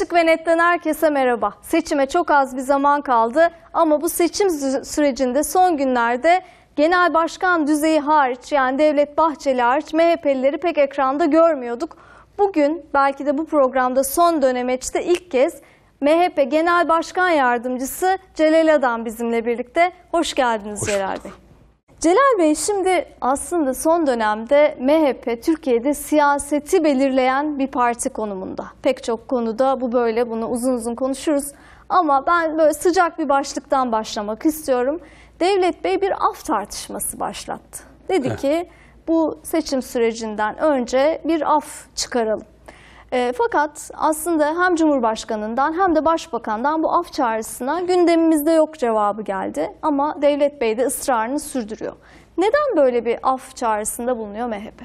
Açık ve netten herkese merhaba. Seçime çok az bir zaman kaldı ama bu seçim sürecinde son günlerde genel başkan düzeyi hariç yani Devlet Bahçeli hariç MHP'lileri pek ekranda görmüyorduk. Bugün belki de bu programda son dönemeçte ilk kez MHP Genel Başkan Yardımcısı Celal Adan bizimle birlikte. Hoş geldiniz Hoş Celal Bey. Celal Bey şimdi aslında son dönemde MHP Türkiye'de siyaseti belirleyen bir parti konumunda. Pek çok konuda bu böyle bunu uzun uzun konuşuruz. Ama ben böyle sıcak bir başlıktan başlamak istiyorum. Devlet Bey bir af tartışması başlattı. Dedi ki bu seçim sürecinden önce bir af çıkaralım. E, fakat aslında hem Cumhurbaşkanı'ndan hem de Başbakan'dan bu af çağrısına gündemimizde yok cevabı geldi. Ama Devlet Bey de ısrarını sürdürüyor. Neden böyle bir af çağrısında bulunuyor MHP?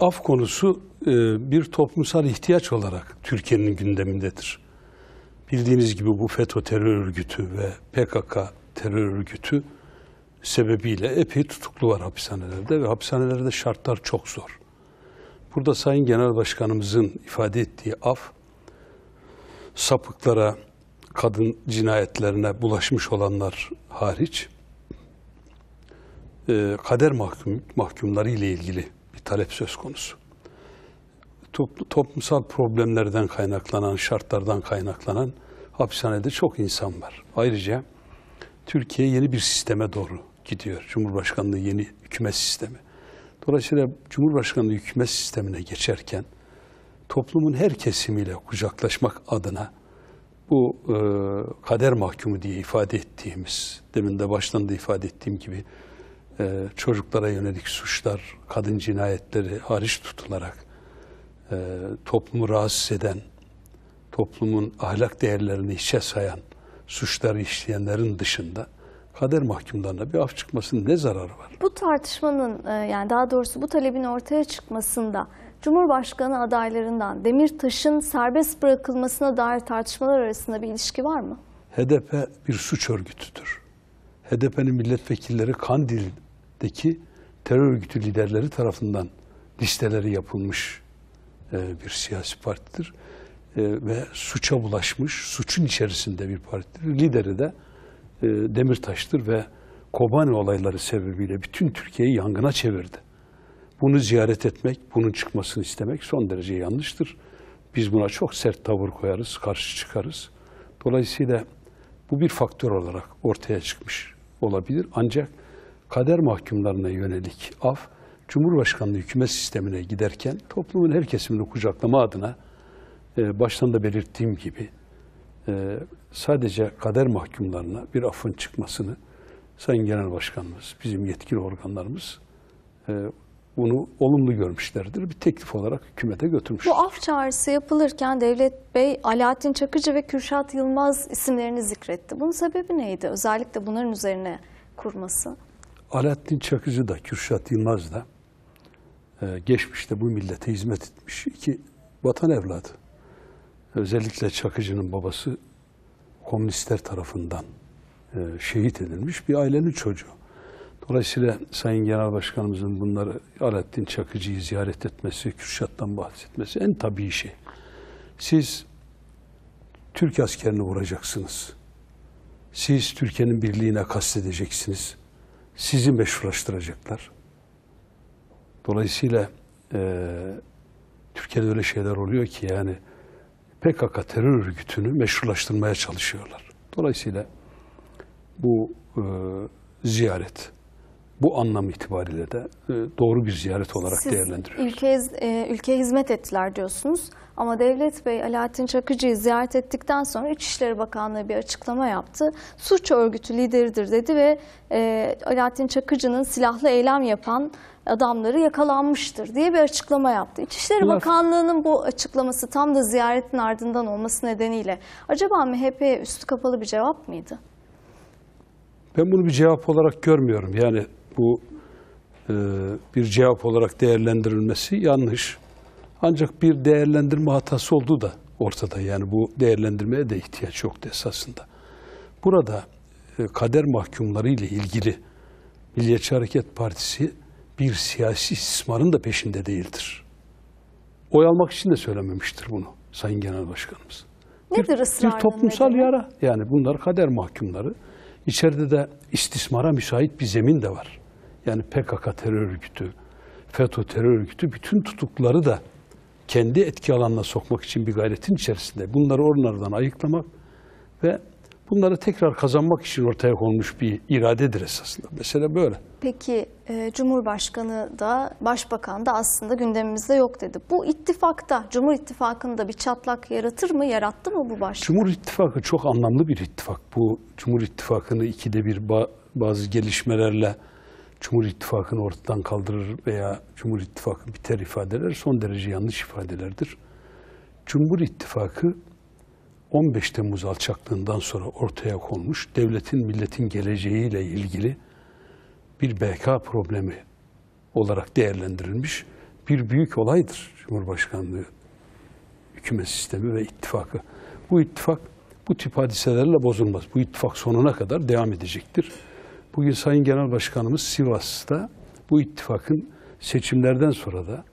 Af konusu e, bir toplumsal ihtiyaç olarak Türkiye'nin gündemindedir. Bildiğiniz gibi bu FETÖ terör örgütü ve PKK terör örgütü sebebiyle epey tutuklu var hapishanelerde ve hapishanelerde şartlar çok zor. Burada Sayın Genel Başkanımızın ifade ettiği af, sapıklara, kadın cinayetlerine bulaşmış olanlar hariç, e, kader mahkum, mahkumları ile ilgili bir talep söz konusu. Toplumsal problemlerden kaynaklanan, şartlardan kaynaklanan hapishanede çok insan var. Ayrıca Türkiye yeni bir sisteme doğru gidiyor. Cumhurbaşkanlığı yeni hükümet sistemi. Dolayısıyla Cumhurbaşkanlığı hükümet sistemine geçerken toplumun her kesimiyle kucaklaşmak adına bu e, kader mahkumu diye ifade ettiğimiz, demin de baştan da ifade ettiğim gibi e, çocuklara yönelik suçlar, kadın cinayetleri hariç tutularak e, toplumu rahatsız eden, toplumun ahlak değerlerini hiçe sayan suçları işleyenlerin dışında kader mahkumlarına bir af çıkmasının ne zararı var? Bu tartışmanın e, yani daha doğrusu bu talebin ortaya çıkmasında Cumhurbaşkanı adaylarından Demirtaş'ın serbest bırakılmasına dair tartışmalar arasında bir ilişki var mı? HDP bir suç örgütüdür. HDP'nin milletvekilleri Kandil'deki terör örgütü liderleri tarafından listeleri yapılmış e, bir siyasi partidir. E, ve suça bulaşmış, suçun içerisinde bir partidir. Lideri de e, Demirtaş'tır ve Kobani olayları sebebiyle bütün Türkiye'yi yangına çevirdi. Bunu ziyaret etmek, bunun çıkmasını istemek son derece yanlıştır. Biz buna çok sert tavır koyarız, karşı çıkarız. Dolayısıyla bu bir faktör olarak ortaya çıkmış olabilir. Ancak kader mahkumlarına yönelik af, Cumhurbaşkanlığı hükümet sistemine giderken toplumun her kesimini kucaklama adına e, baştan da belirttiğim gibi e, sadece kader mahkumlarına bir affın çıkmasını Sayın Genel Başkanımız, bizim yetkili organlarımız e, bunu olumlu görmüşlerdir. Bir teklif olarak hükümete götürmüş. Bu af çağrısı yapılırken Devlet Bey Alaaddin Çakıcı ve Kürşat Yılmaz isimlerini zikretti. Bunun sebebi neydi? Özellikle bunların üzerine kurması. Alaaddin Çakıcı da Kürşat Yılmaz da e, geçmişte bu millete hizmet etmiş iki vatan evladı. Özellikle Çakıcı'nın babası komünistler tarafından e, şehit edilmiş bir ailenin çocuğu. Dolayısıyla Sayın Genel Başkanımızın bunları Alaaddin Çakıcı'yı ziyaret etmesi, Kürşat'tan bahsetmesi en tabii şey. Siz Türk askerini vuracaksınız. Siz Türkiye'nin birliğine kastedeceksiniz. Sizi meşrulaştıracaklar. Dolayısıyla e, Türkiye'de öyle şeyler oluyor ki yani PKK terör örgütünü meşrulaştırmaya çalışıyorlar. Dolayısıyla bu e, ziyaret bu anlam itibariyle de e, doğru bir ziyaret olarak Siz değerlendiriyoruz. Ülkeye, e, ülkeye hizmet ettiler diyorsunuz ama Devlet Bey Alaaddin Çakıcı'yı ziyaret ettikten sonra İçişleri Bakanlığı bir açıklama yaptı. Suç örgütü lideridir dedi ve e, Alaaddin Çakıcı'nın silahlı eylem yapan adamları yakalanmıştır diye bir açıklama yaptı. İçişleri Bunlar... Bakanlığı'nın bu açıklaması tam da ziyaretin ardından olması nedeniyle acaba MHP'ye üstü kapalı bir cevap mıydı? Ben bunu bir cevap olarak görmüyorum. Yani bu e, bir cevap olarak değerlendirilmesi yanlış. Ancak bir değerlendirme hatası oldu da ortada. Yani bu değerlendirmeye de ihtiyaç yoktu esasında. Burada e, kader mahkumları ile ilgili Milliyetçi Hareket Partisi bir siyasi istismarın da peşinde değildir. Oy almak için de söylememiştir bunu Sayın Genel Başkanımız. Nedir bir, bir toplumsal nedeni? yara. Yani bunlar kader mahkumları. İçeride de istismara müsait bir zemin de var. Yani PKK terör örgütü, FETÖ terör örgütü bütün tutukları da kendi etki alanına sokmak için bir gayretin içerisinde. Bunları oralardan ayıklamak ve bunları tekrar kazanmak için ortaya konmuş bir iradedir esasında. Mesela böyle. Peki e, Cumhurbaşkanı da Başbakan da aslında gündemimizde yok dedi. Bu ittifakta Cumhur İttifakı'nda bir çatlak yaratır mı yarattı mı bu başlık? Cumhur İttifakı çok anlamlı bir ittifak. Bu Cumhur İttifakı'nı ikide bir bazı gelişmelerle Cumhur İttifakı'nı ortadan kaldırır veya Cumhur İttifakı biter ifadeler son derece yanlış ifadelerdir. Cumhur İttifakı 15 Temmuz alçaklığından sonra ortaya konmuş devletin milletin geleceğiyle ilgili bir BK problemi olarak değerlendirilmiş bir büyük olaydır Cumhurbaşkanlığı hükümet sistemi ve ittifakı. Bu ittifak bu tip hadiselerle bozulmaz. Bu ittifak sonuna kadar devam edecektir. Bugün Sayın Genel Başkanımız Sivas'ta bu ittifakın seçimlerden sonra da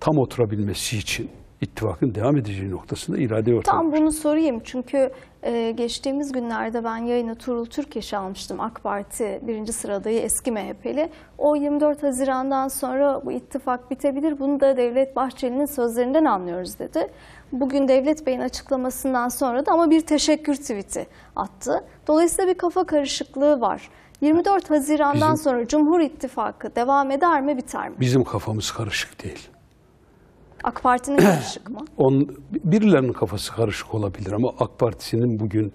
tam oturabilmesi için ittifakın devam edeceği noktasında irade ortaya Tam bunu sorayım çünkü e, geçtiğimiz günlerde ben yayına Turul Türkeş'i almıştım. AK Parti birinci sıradayı eski MHP'li. O 24 Haziran'dan sonra bu ittifak bitebilir. Bunu da Devlet Bahçeli'nin sözlerinden anlıyoruz dedi. Bugün Devlet Bey'in açıklamasından sonra da ama bir teşekkür tweet'i attı. Dolayısıyla bir kafa karışıklığı var. 24 Haziran'dan bizim, sonra Cumhur İttifakı devam eder mi biter mi? Bizim kafamız karışık değil. AK Parti'nin karışık mı? On, birilerinin kafası karışık olabilir ama AK Partisi'nin bugün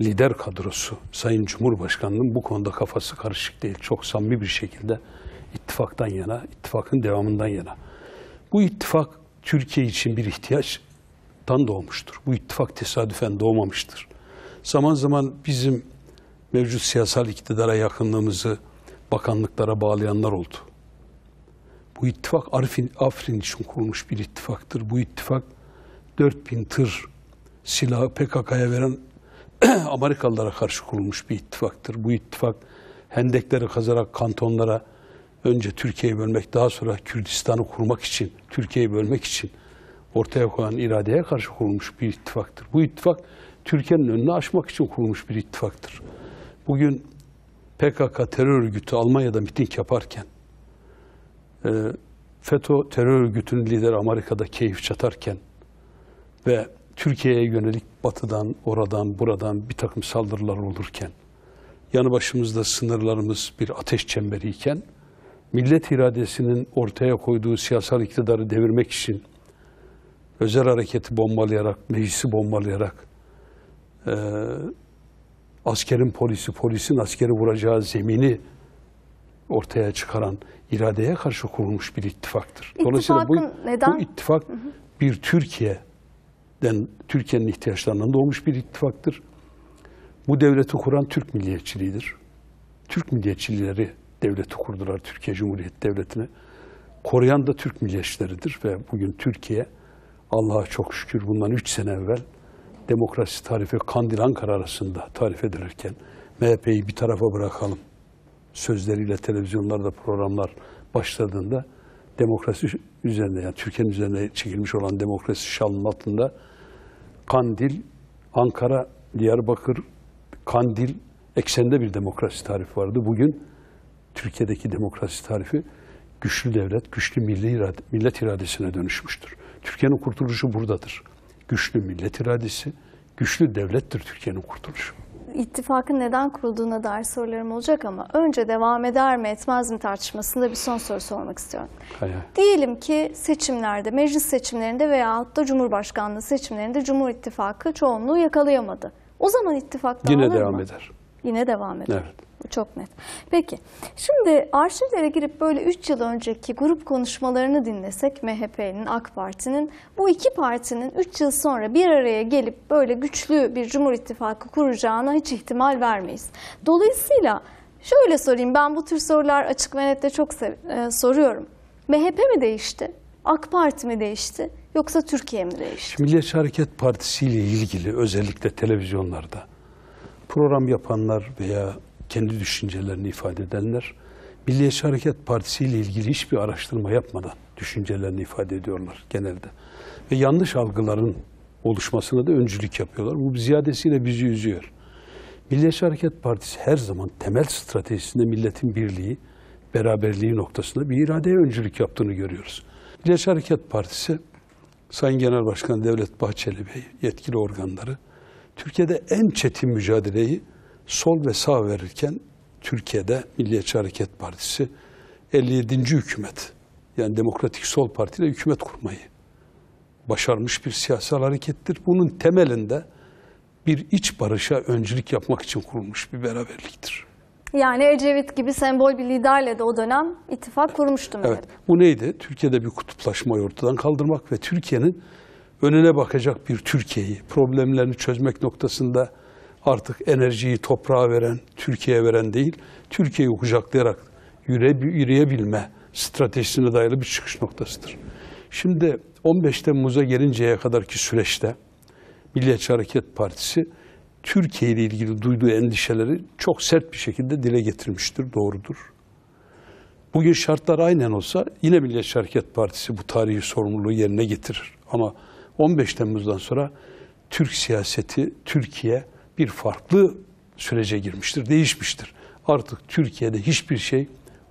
lider kadrosu, Sayın Cumhurbaşkanı'nın bu konuda kafası karışık değil. Çok samimi bir şekilde ittifaktan yana, ittifakın devamından yana. Bu ittifak Türkiye için bir ihtiyaçtan doğmuştur. Bu ittifak tesadüfen doğmamıştır. Zaman zaman bizim mevcut siyasal iktidara yakınlığımızı bakanlıklara bağlayanlar oldu. Bu ittifak Arifin, Afrin için kurulmuş bir ittifaktır. Bu ittifak 4000 tır silahı PKK'ya veren Amerikalılara karşı kurulmuş bir ittifaktır. Bu ittifak hendekleri kazarak kantonlara önce Türkiye'yi bölmek daha sonra Kürdistan'ı kurmak için, Türkiye'yi bölmek için ortaya koyan iradeye karşı kurulmuş bir ittifaktır. Bu ittifak Türkiye'nin önünü açmak için kurulmuş bir ittifaktır. Bugün PKK terör örgütü Almanya'da miting yaparken e, FETÖ terör örgütünün lideri Amerika'da keyif çatarken ve Türkiye'ye yönelik batıdan, oradan, buradan bir takım saldırılar olurken, yanı başımızda sınırlarımız bir ateş çemberi iken millet iradesinin ortaya koyduğu siyasal iktidarı devirmek için özel hareketi bombalayarak, meclisi bombalayarak, e, askerin polisi, polisin askeri vuracağı zemini ortaya çıkaran iradeye karşı kurulmuş bir ittifaktır. Dolayısıyla bu, neden? bu ittifak hı hı. bir Türkiye'den Türkiye'nin ihtiyaçlarından doğmuş bir ittifaktır. Bu devleti kuran Türk milliyetçiliğidir. Türk milliyetçileri devleti kurdular Türkiye Cumhuriyeti Devleti'ne. Koruyan da Türk milliyetçileridir ve bugün Türkiye Allah'a çok şükür bundan 3 sene evvel demokrasi tarifi Kandil Ankara arasında tarif edilirken MHP'yi bir tarafa bırakalım sözleriyle televizyonlarda programlar başladığında demokrasi üzerine yani Türkiye'nin üzerine çekilmiş olan demokrasi şalının altında Kandil, Ankara, Diyarbakır, Kandil ekseninde bir demokrasi tarifi vardı. Bugün Türkiye'deki demokrasi tarifi güçlü devlet, güçlü milli irade, millet iradesine dönüşmüştür. Türkiye'nin kurtuluşu buradadır. Güçlü millet iradesi, güçlü devlettir Türkiye'nin kurtuluşu ittifakın neden kurulduğuna dair sorularım olacak ama önce devam eder mi etmez mi tartışmasında bir son soru sormak istiyorum. Hayır. Diyelim ki seçimlerde, meclis seçimlerinde veya da Cumhurbaşkanlığı seçimlerinde Cumhur İttifakı çoğunluğu yakalayamadı. O zaman ittifak Yine devam mı? eder. Yine devam eder. Evet çok net. Peki şimdi arşivlere girip böyle 3 yıl önceki grup konuşmalarını dinlesek MHP'nin, AK Parti'nin bu iki partinin 3 yıl sonra bir araya gelip böyle güçlü bir Cumhur İttifakı kuracağına hiç ihtimal vermeyiz. Dolayısıyla şöyle sorayım ben bu tür sorular açık ve nette çok e, soruyorum. MHP mi değişti? AK Parti mi değişti? Yoksa Türkiye mi değişti? Milliyetçi Hareket Partisi ile ilgili özellikle televizyonlarda program yapanlar veya kendi düşüncelerini ifade edenler Milliyetçi Hareket Partisi ile ilgili hiçbir araştırma yapmadan düşüncelerini ifade ediyorlar genelde. Ve yanlış algıların oluşmasına da öncülük yapıyorlar. Bu ziyadesiyle bizi üzüyor. Milliyetçi Hareket Partisi her zaman temel stratejisinde milletin birliği, beraberliği noktasında bir iradeye öncülük yaptığını görüyoruz. Milliyetçi Hareket Partisi, Sayın Genel Başkan Devlet Bahçeli Bey, yetkili organları, Türkiye'de en çetin mücadeleyi sol ve sağ verirken Türkiye'de Milliyetçi Hareket Partisi 57. hükümet yani Demokratik Sol Parti ile hükümet kurmayı başarmış bir siyasal harekettir. Bunun temelinde bir iç barışa öncülük yapmak için kurulmuş bir beraberliktir. Yani Ecevit gibi sembol bir liderle de o dönem ittifak kurmuştum. Evet. Hep. Bu neydi? Türkiye'de bir kutuplaşmayı ortadan kaldırmak ve Türkiye'nin önüne bakacak bir Türkiye'yi, problemlerini çözmek noktasında artık enerjiyi toprağa veren, Türkiye'ye veren değil, Türkiye'yi kucaklayarak yüre, yürüyebilme stratejisine dayalı bir çıkış noktasıdır. Şimdi 15 Temmuz'a gelinceye kadarki süreçte Milliyetçi Hareket Partisi Türkiye ile ilgili duyduğu endişeleri çok sert bir şekilde dile getirmiştir, doğrudur. Bugün şartlar aynen olsa yine Milliyetçi Hareket Partisi bu tarihi sorumluluğu yerine getirir. Ama 15 Temmuz'dan sonra Türk siyaseti, Türkiye bir farklı sürece girmiştir, değişmiştir. Artık Türkiye'de hiçbir şey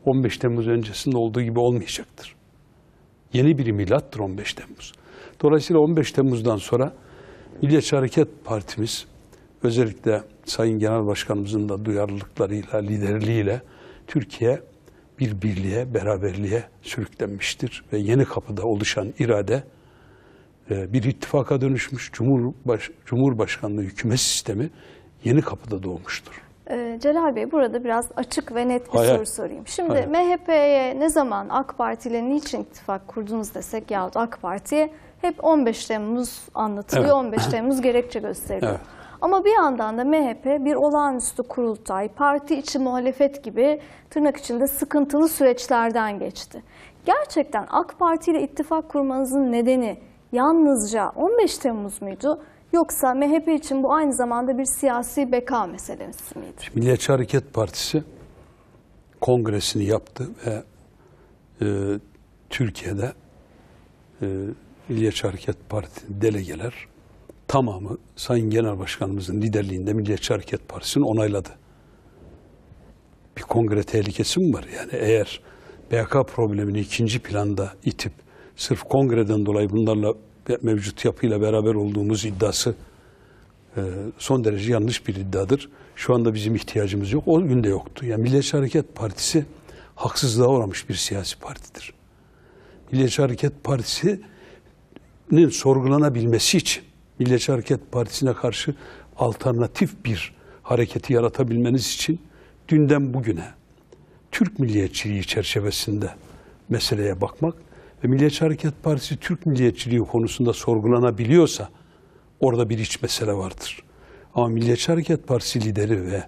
15 Temmuz öncesinde olduğu gibi olmayacaktır. Yeni bir milattır 15 Temmuz. Dolayısıyla 15 Temmuz'dan sonra Milliyetçi Hareket Partimiz özellikle Sayın Genel Başkanımızın da duyarlılıklarıyla, liderliğiyle Türkiye bir birliğe, beraberliğe sürüklenmiştir ve yeni kapıda oluşan irade ee, bir ittifaka dönüşmüş Cumhurbaş Cumhurbaşkanlığı hükümet sistemi yeni kapıda doğmuştur. Ee, Celal Bey burada biraz açık ve net bir hayır, soru sorayım. Şimdi MHP'ye ne zaman AK Parti ile niçin ittifak kurdunuz desek yahut AK Parti'ye hep 15 Temmuz anlatılıyor, evet. 15 Temmuz gerekçe gösteriyor Evet. Ama bir yandan da MHP bir olağanüstü kurultay, parti içi muhalefet gibi tırnak içinde sıkıntılı süreçlerden geçti. Gerçekten AK Parti ile ittifak kurmanızın nedeni yalnızca 15 Temmuz muydu? Yoksa MHP için bu aynı zamanda bir siyasi beka meselesi miydi? Milliyetçi Hareket Partisi kongresini yaptı ve e, Türkiye'de e, Milliyetçi Hareket Partisi delegeler tamamı Sayın Genel Başkanımızın liderliğinde Milliyetçi Hareket Partisi'ni onayladı. Bir kongre tehlikesi mi var? Yani eğer BK problemini ikinci planda itip sırf kongreden dolayı bunlarla mevcut yapıyla beraber olduğumuz iddiası e, son derece yanlış bir iddiadır. Şu anda bizim ihtiyacımız yok. O gün de yoktu. Yani Milliyetçi Hareket Partisi haksızlığa uğramış bir siyasi partidir. Milliyetçi Hareket Partisi'nin sorgulanabilmesi için Milliyetçi Hareket Partisi'ne karşı alternatif bir hareketi yaratabilmeniz için dünden bugüne Türk milliyetçiliği çerçevesinde meseleye bakmak ve Milliyetçi Hareket Partisi Türk milliyetçiliği konusunda sorgulanabiliyorsa orada bir iç mesele vardır. Ama Milliyetçi Hareket Partisi lideri ve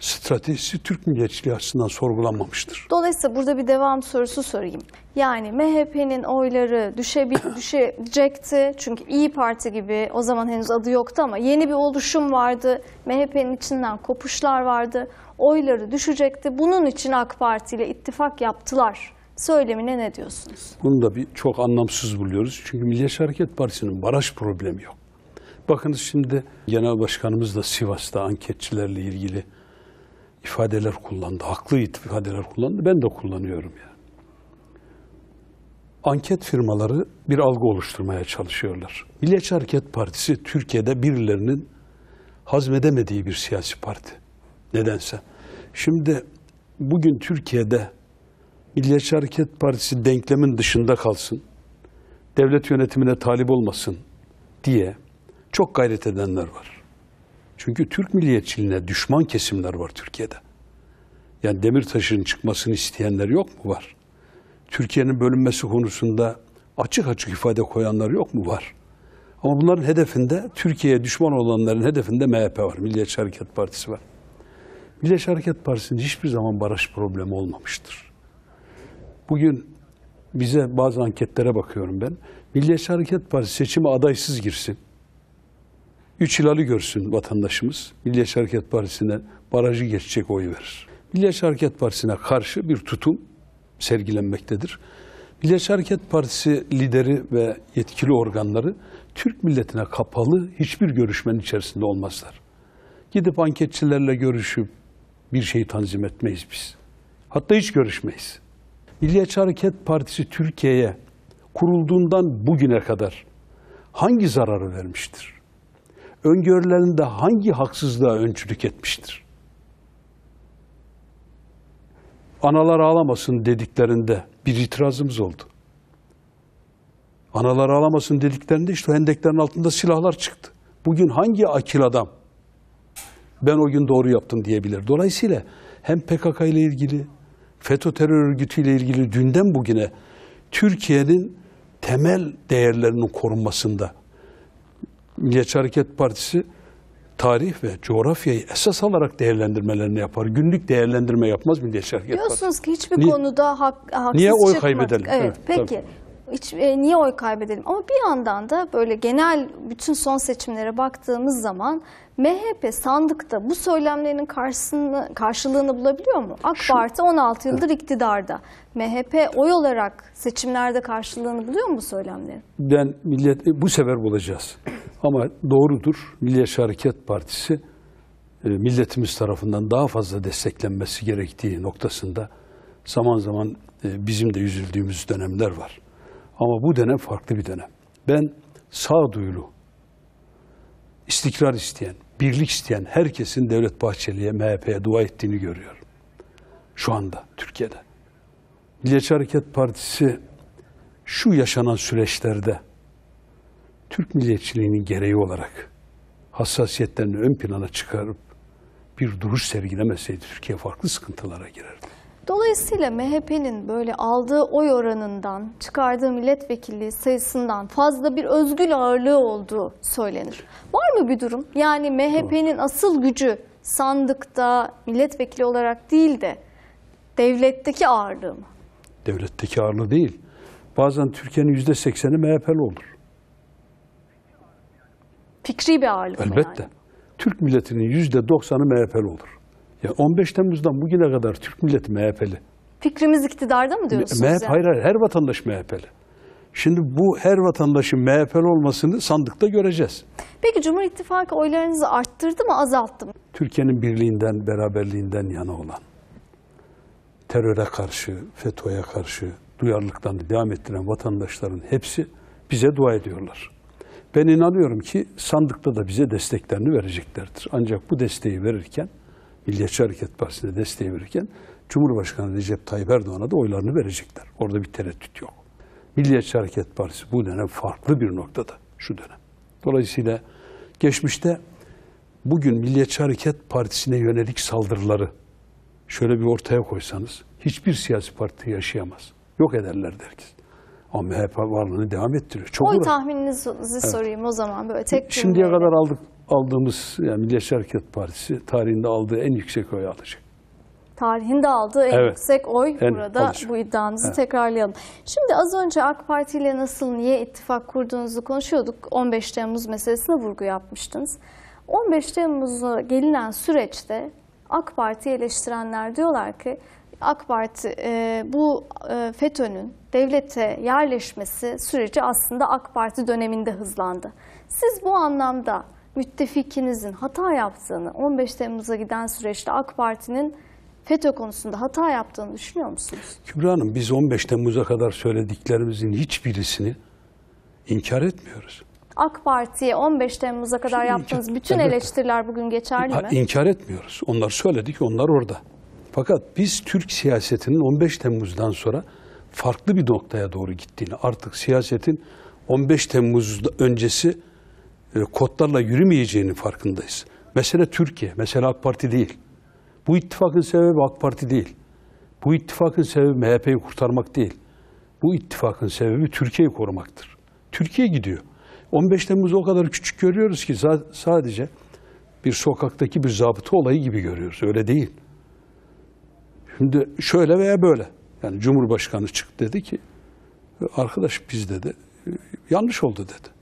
stratejisi Türk milliyetçiliği açısından sorgulanmamıştır. Dolayısıyla burada bir devam sorusu sorayım. Yani MHP'nin oyları düşebil düşecekti. Çünkü İyi Parti gibi o zaman henüz adı yoktu ama yeni bir oluşum vardı. MHP'nin içinden kopuşlar vardı. Oyları düşecekti. Bunun için AK Parti ile ittifak yaptılar söylemine ne diyorsunuz? Bunu da bir çok anlamsız buluyoruz. Çünkü Milliyetçi Hareket Partisi'nin baraj problemi yok. Bakınız şimdi Genel Başkanımız da Sivas'ta anketçilerle ilgili ifadeler kullandı. Haklı ifadeler kullandı. Ben de kullanıyorum yani. Anket firmaları bir algı oluşturmaya çalışıyorlar. Milliyetçi Hareket Partisi Türkiye'de birilerinin hazmedemediği bir siyasi parti. Nedense. Şimdi bugün Türkiye'de Milliyetçi Hareket Partisi denklemin dışında kalsın, devlet yönetimine talip olmasın diye çok gayret edenler var. Çünkü Türk milliyetçiliğine düşman kesimler var Türkiye'de. Yani Demirtaş'ın çıkmasını isteyenler yok mu? Var. Türkiye'nin bölünmesi konusunda açık açık ifade koyanlar yok mu? Var. Ama bunların hedefinde Türkiye'ye düşman olanların hedefinde MHP var. Milliyetçi Hareket Partisi var. Milliyetçi Hareket Partisi'nin hiçbir zaman barış problemi olmamıştır. Bugün bize bazı anketlere bakıyorum ben. Milliyetçi Hareket Partisi seçime adaysız girsin. Üç hilali görsün vatandaşımız. Milliyetçi Hareket Partisi'ne barajı geçecek oy verir. Milliyetçi Hareket Partisi'ne karşı bir tutum sergilenmektedir. Milliyetçi Hareket Partisi lideri ve yetkili organları Türk milletine kapalı hiçbir görüşmenin içerisinde olmazlar. Gidip anketçilerle görüşüp bir şeyi tanzim etmeyiz biz. Hatta hiç görüşmeyiz. Milliyetçi Hareket Partisi Türkiye'ye kurulduğundan bugüne kadar hangi zararı vermiştir? Öngörülerinde hangi haksızlığa öncülük etmiştir? Analar ağlamasın dediklerinde bir itirazımız oldu. Analar ağlamasın dediklerinde işte hendeklerin altında silahlar çıktı. Bugün hangi akil adam ben o gün doğru yaptım diyebilir. Dolayısıyla hem PKK ile ilgili FETÖ terör örgütüyle ilgili dünden bugüne Türkiye'nin temel değerlerinin korunmasında Milliyetçi Hareket Partisi tarih ve coğrafyayı esas alarak değerlendirmelerini yapar. Günlük değerlendirme yapmaz Milliyetçi Hareket Diyorsunuz Partisi. Diyorsunuz ki hiçbir Ni konuda hak, haksız Niye oy çıkmak. kaybedelim? Evet, evet peki. Tabii hiç e, niye oy kaybedelim? Ama bir yandan da böyle genel bütün son seçimlere baktığımız zaman MHP sandıkta bu söylemlerinin karşısını, karşılığını bulabiliyor mu? AK Şu, Parti 16 yıldır evet. iktidarda. MHP oy olarak seçimlerde karşılığını buluyor mu bu söylemlerin? Ben millet e, bu sefer bulacağız. Ama doğrudur. Milliyetçi Hareket Partisi e, milletimiz tarafından daha fazla desteklenmesi gerektiği noktasında zaman zaman e, bizim de üzüldüğümüz dönemler var. Ama bu dönem farklı bir dönem. Ben sağduyulu, istikrar isteyen, birlik isteyen herkesin Devlet Bahçeli'ye, MHP'ye dua ettiğini görüyorum. Şu anda Türkiye'de. Milliyetçi Hareket Partisi şu yaşanan süreçlerde Türk milliyetçiliğinin gereği olarak hassasiyetlerini ön plana çıkarıp bir duruş sergilemeseydi Türkiye farklı sıkıntılara girerdi. Dolayısıyla MHP'nin böyle aldığı oy oranından, çıkardığı milletvekilliği sayısından fazla bir özgül ağırlığı olduğu söylenir. Var mı bir durum? Yani MHP'nin asıl gücü sandıkta milletvekili olarak değil de devletteki ağırlığı mı? Devletteki ağırlığı değil. Bazen Türkiye'nin yüzde sekseni MHP'li olur. Fikri bir ağırlık Elbette. yani? Türk milletinin yüzde doksanı MHP'li olur. Ya 15 Temmuz'dan bugüne kadar Türk milleti MHP'li. Fikrimiz iktidarda mı diyorsunuz? MHP, yani? Hayır hayır her vatandaş MHP'li. Şimdi bu her vatandaşın MHP'li olmasını sandıkta göreceğiz. Peki Cumhur İttifakı oylarınızı arttırdı mı azalttı mı? Türkiye'nin birliğinden, beraberliğinden yana olan, teröre karşı, FETÖ'ye karşı duyarlılıktan devam ettiren vatandaşların hepsi bize dua ediyorlar. Ben inanıyorum ki sandıkta da bize desteklerini vereceklerdir. Ancak bu desteği verirken Milliyetçi Hareket Partisi'ne desteği verirken Cumhurbaşkanı Recep Tayyip Erdoğan'a da oylarını verecekler. Orada bir tereddüt yok. Milliyetçi Hareket Partisi bu dönem farklı bir noktada şu dönem. Dolayısıyla geçmişte bugün Milliyetçi Hareket Partisi'ne yönelik saldırıları şöyle bir ortaya koysanız hiçbir siyasi parti yaşayamaz. Yok ederler herkes. Ama MHP varlığını devam ettiriyor. Çok Oy tahmininizi evet. sorayım o zaman böyle tek Şimdiye kadar aldık aldığımız yani Milliyetçi Hareket Partisi tarihinde aldığı en yüksek oy alacak. Tarihinde aldığı en evet. yüksek oy en burada alacak. bu iddianızı evet. tekrarlayalım. Şimdi az önce AK Parti ile nasıl niye ittifak kurduğunuzu konuşuyorduk. 15 Temmuz meselesine vurgu yapmıştınız. 15 Temmuz'a gelinen süreçte AK Parti eleştirenler diyorlar ki AK Parti e, bu e, FETÖ'nün devlete yerleşmesi süreci aslında AK Parti döneminde hızlandı. Siz bu anlamda müttefikinizin hata yaptığını, 15 Temmuz'a giden süreçte AK Parti'nin FETÖ konusunda hata yaptığını düşünüyor musunuz? Kübra Hanım biz 15 Temmuz'a kadar söylediklerimizin hiçbirisini inkar etmiyoruz. AK Parti'ye 15 Temmuz'a kadar Şimdi yaptığınız inkar, bütün elbette. eleştiriler bugün geçerli mi? İnkar etmiyoruz. Onlar söyledik, onlar orada. Fakat biz Türk siyasetinin 15 Temmuz'dan sonra farklı bir noktaya doğru gittiğini, artık siyasetin 15 Temmuz öncesi e, kodlarla yürümeyeceğinin farkındayız. Mesele Türkiye, mesele AK Parti değil. Bu ittifakın sebebi AK Parti değil. Bu ittifakın sebebi MHP'yi kurtarmak değil. Bu ittifakın sebebi Türkiye'yi korumaktır. Türkiye gidiyor. 15 Temmuz'u o kadar küçük görüyoruz ki sadece bir sokaktaki bir zabıta olayı gibi görüyoruz. Öyle değil. Şimdi şöyle veya böyle. Yani Cumhurbaşkanı çıktı dedi ki arkadaş biz dedi yanlış oldu dedi.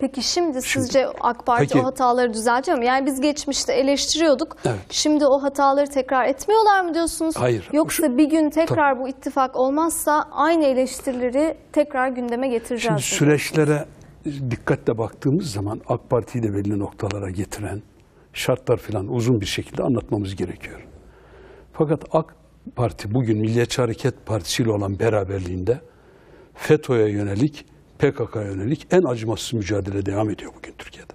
Peki şimdi, şimdi sizce AK Parti peki, o hataları düzeltiyor mu? Yani biz geçmişte eleştiriyorduk. Evet. Şimdi o hataları tekrar etmiyorlar mı diyorsunuz? Hayır. Yoksa şu, bir gün tekrar bu ittifak olmazsa aynı eleştirileri tekrar gündeme getireceğiz. Şimdi süreçlere dikkatle baktığımız zaman AK Parti'yi de belli noktalara getiren şartlar falan uzun bir şekilde anlatmamız gerekiyor. Fakat AK Parti bugün Milliyetçi Hareket Partisi ile olan beraberliğinde FETÖ'ye yönelik PKK'ya yönelik en acımasız mücadele devam ediyor bugün Türkiye'de.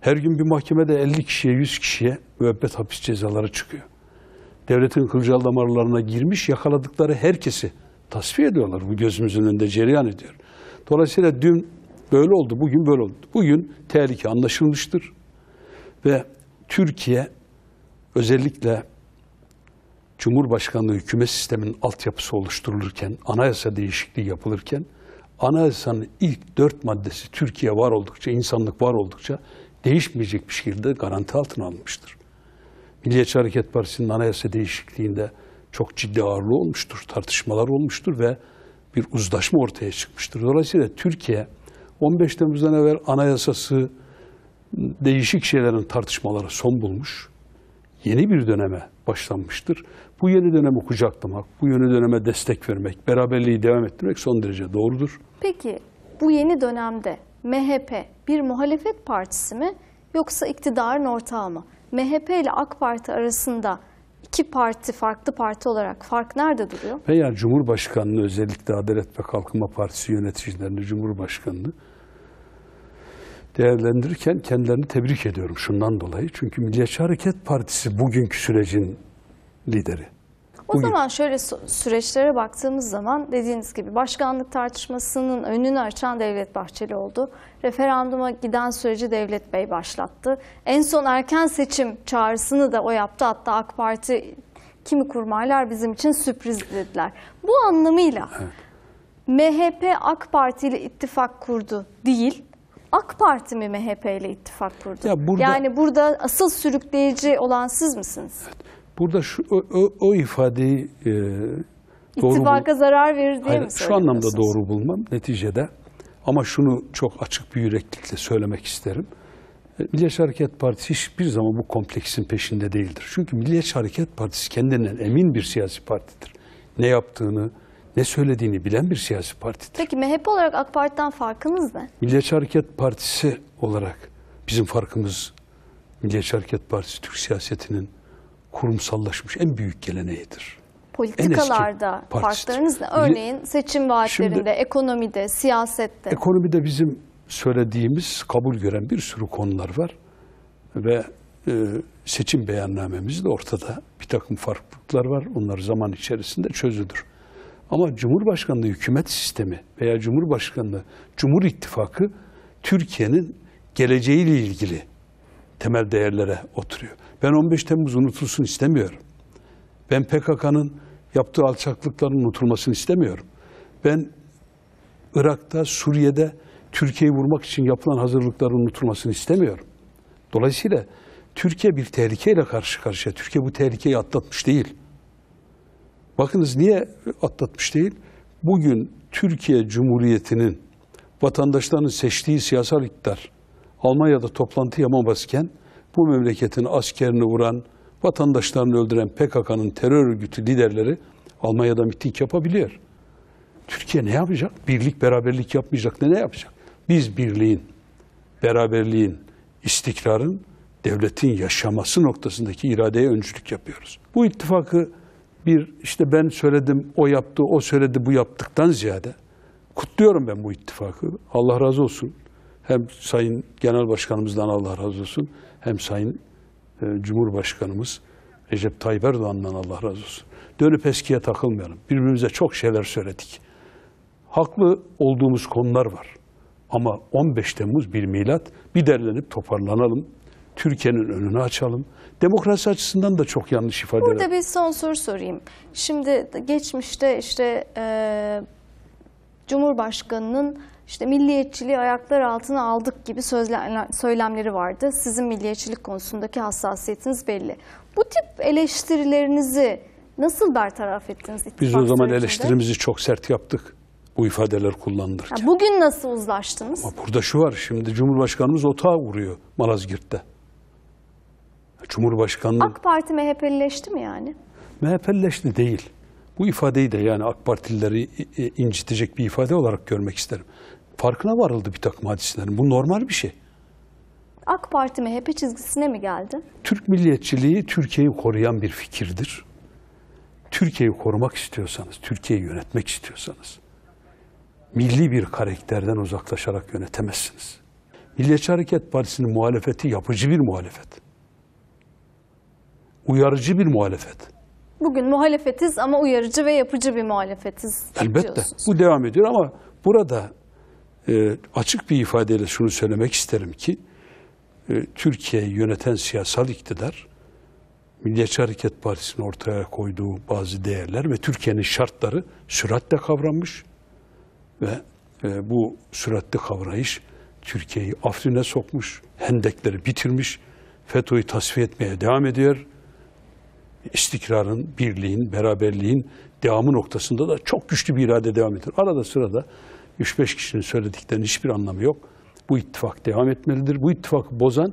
Her gün bir mahkemede 50 kişiye, 100 kişiye müebbet hapis cezaları çıkıyor. Devletin kılcal damarlarına girmiş yakaladıkları herkesi tasfiye ediyorlar. Bu gözümüzün önünde cereyan ediyor. Dolayısıyla dün böyle oldu, bugün böyle oldu. Bugün tehlike anlaşılmıştır. Ve Türkiye özellikle Cumhurbaşkanlığı hükümet sisteminin altyapısı oluşturulurken, anayasa değişikliği yapılırken anayasanın ilk dört maddesi Türkiye var oldukça, insanlık var oldukça değişmeyecek bir şekilde garanti altına alınmıştır. Milliyetçi Hareket Partisi'nin anayasa değişikliğinde çok ciddi ağırlığı olmuştur, tartışmalar olmuştur ve bir uzlaşma ortaya çıkmıştır. Dolayısıyla Türkiye 15 Temmuz'dan evvel anayasası değişik şeylerin tartışmaları son bulmuş. Yeni bir döneme başlanmıştır. Bu yeni dönemi kucaklamak, bu yeni döneme destek vermek, beraberliği devam ettirmek son derece doğrudur. Peki bu yeni dönemde MHP bir muhalefet partisi mi yoksa iktidarın ortağı mı? MHP ile AK Parti arasında iki parti farklı parti olarak fark nerede duruyor? Veya Cumhurbaşkanlığı özellikle Adalet ve Kalkınma Partisi yöneticilerini Cumhurbaşkanlığı değerlendirirken kendilerini tebrik ediyorum şundan dolayı. Çünkü Milliyetçi Hareket Partisi bugünkü sürecin lideri. O Bugün. zaman şöyle süreçlere baktığımız zaman dediğiniz gibi başkanlık tartışmasının önünü açan Devlet Bahçeli oldu. Referanduma giden süreci Devlet Bey başlattı. En son erken seçim çağrısını da o yaptı. Hatta AK Parti kimi kurmaylar bizim için sürpriz dediler. Bu anlamıyla evet. MHP AK Parti ile ittifak kurdu değil. AK Parti mi MHP ile ittifak kurdu? Ya burada, yani burada asıl sürükleyici olan siz misiniz? Evet. Burada şu, o, o, o ifadeyi e, doğru İttifaka bul- zarar verir diye Hayır, mi Şu anlamda doğru bulmam neticede. Ama şunu çok açık bir yüreklikle söylemek isterim. E, Milliyetçi Hareket Partisi hiçbir zaman bu kompleksin peşinde değildir. Çünkü Milliyetçi Hareket Partisi kendinden emin bir siyasi partidir. Ne yaptığını, ne söylediğini bilen bir siyasi partidir. Peki MHP olarak AK Parti'den farkınız ne? Milliyetçi Hareket Partisi olarak bizim farkımız Milliyetçi Hareket Partisi Türk siyasetinin kurumsallaşmış en büyük geleneğidir. Politikalarda farklarınız ne? Örneğin seçim vaatlerinde, Şimdi, ekonomide, siyasette. Ekonomide bizim söylediğimiz, kabul gören bir sürü konular var. Ve e, seçim beyannamemiz de ortada. Bir takım farklılıklar var. Onlar zaman içerisinde çözülür. Ama Cumhurbaşkanlığı hükümet sistemi veya Cumhurbaşkanlığı, Cumhur İttifakı Türkiye'nin geleceğiyle ilgili temel değerlere oturuyor. Ben 15 Temmuz unutulsun istemiyorum. Ben PKK'nın yaptığı alçaklıkların unutulmasını istemiyorum. Ben Irak'ta, Suriye'de Türkiye'yi vurmak için yapılan hazırlıkların unutulmasını istemiyorum. Dolayısıyla Türkiye bir tehlikeyle karşı karşıya. Türkiye bu tehlikeyi atlatmış değil. Bakınız niye atlatmış değil? Bugün Türkiye Cumhuriyeti'nin vatandaşlarının seçtiği siyasal iktidar Almanya'da toplantı yapamazken bu memleketin askerini vuran, vatandaşlarını öldüren PKK'nın terör örgütü liderleri Almanya'da miting yapabiliyor. Türkiye ne yapacak? Birlik, beraberlik yapmayacak ne ne yapacak? Biz birliğin, beraberliğin, istikrarın, devletin yaşaması noktasındaki iradeye öncülük yapıyoruz. Bu ittifakı bir işte ben söyledim, o yaptı, o söyledi, bu yaptıktan ziyade kutluyorum ben bu ittifakı. Allah razı olsun. Hem Sayın Genel Başkanımızdan Allah razı olsun hem Sayın e, Cumhurbaşkanımız Recep Tayyip Erdoğan'dan Allah razı olsun. Dönüp eskiye takılmayalım. Birbirimize çok şeyler söyledik. Haklı olduğumuz konular var. Ama 15 Temmuz bir milat. Bir derlenip toparlanalım. Türkiye'nin önünü açalım. Demokrasi açısından da çok yanlış ifade Burada bir son soru sorayım. Şimdi geçmişte işte e, Cumhurbaşkanı'nın işte milliyetçiliği ayaklar altına aldık gibi söylemleri vardı. Sizin milliyetçilik konusundaki hassasiyetiniz belli. Bu tip eleştirilerinizi nasıl bertaraf ettiniz? Biz o zaman sürecinde? eleştirimizi çok sert yaptık. Bu ifadeler kullanılırken. Ya bugün nasıl uzlaştınız? Ama burada şu var, şimdi Cumhurbaşkanımız otağa vuruyor Malazgirt'te. Cumhurbaşkanlığı... AK Parti MHP'lileşti mi yani? MHP'lileşti değil. Bu ifadeyi de yani AK Partilileri incitecek bir ifade olarak görmek isterim farkına varıldı bir takım hadislerin. Bu normal bir şey. AK Parti MHP çizgisine mi geldi? Türk milliyetçiliği Türkiye'yi koruyan bir fikirdir. Türkiye'yi korumak istiyorsanız, Türkiye'yi yönetmek istiyorsanız milli bir karakterden uzaklaşarak yönetemezsiniz. Milliyetçi Hareket Partisi'nin muhalefeti yapıcı bir muhalefet. Uyarıcı bir muhalefet. Bugün muhalefetiz ama uyarıcı ve yapıcı bir muhalefetiz. Elbette. Bu devam ediyor ama burada e, açık bir ifadeyle şunu söylemek isterim ki e, Türkiye'yi yöneten siyasal iktidar Milliyetçi Hareket Partisi'nin ortaya koyduğu bazı değerler ve Türkiye'nin şartları süratle kavranmış ve e, bu süratli kavrayış Türkiye'yi Afrin'e sokmuş, hendekleri bitirmiş, FETÖ'yü tasfiye etmeye devam ediyor. İstikrarın, birliğin, beraberliğin devamı noktasında da çok güçlü bir irade devam ediyor. Arada sırada 3-5 kişinin söylediklerinin hiçbir anlamı yok. Bu ittifak devam etmelidir. Bu ittifakı bozan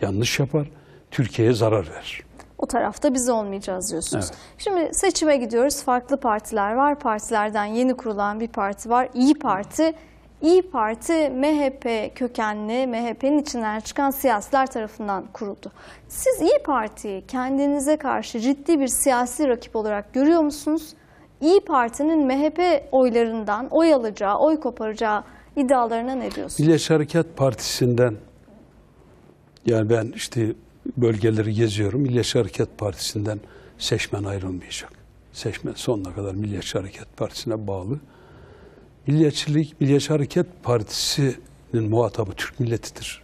yanlış yapar, Türkiye'ye zarar verir. O tarafta biz olmayacağız diyorsunuz. Evet. Şimdi seçime gidiyoruz. Farklı partiler var. Partilerden yeni kurulan bir parti var. İyi Parti. İyi Parti MHP kökenli, MHP'nin içinden çıkan siyasiler tarafından kuruldu. Siz İyi Parti'yi kendinize karşı ciddi bir siyasi rakip olarak görüyor musunuz? İyi Parti'nin MHP oylarından oy alacağı, oy koparacağı iddialarına ne diyorsun? Birleş Hareket Partisi'nden yani ben işte bölgeleri geziyorum. Milliyetçi Hareket Partisi'nden seçmen ayrılmayacak. Seçmen sonuna kadar Milliyetçi Hareket Partisi'ne bağlı. Milliyetçilik, Milliyetçi Hareket Partisi'nin muhatabı Türk milletidir.